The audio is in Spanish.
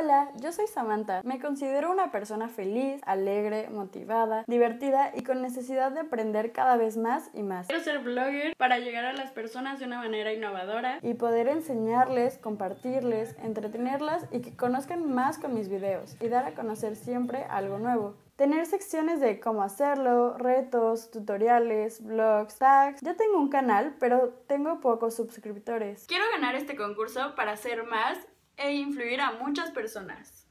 Hola, yo soy Samantha. Me considero una persona feliz, alegre, motivada, divertida y con necesidad de aprender cada vez más y más. Quiero ser blogger para llegar a las personas de una manera innovadora y poder enseñarles, compartirles, entretenerlas y que conozcan más con mis videos y dar a conocer siempre algo nuevo. Tener secciones de cómo hacerlo, retos, tutoriales, blogs, tags. Ya tengo un canal, pero tengo pocos suscriptores. Quiero ganar este concurso para hacer más e influir a muchas personas.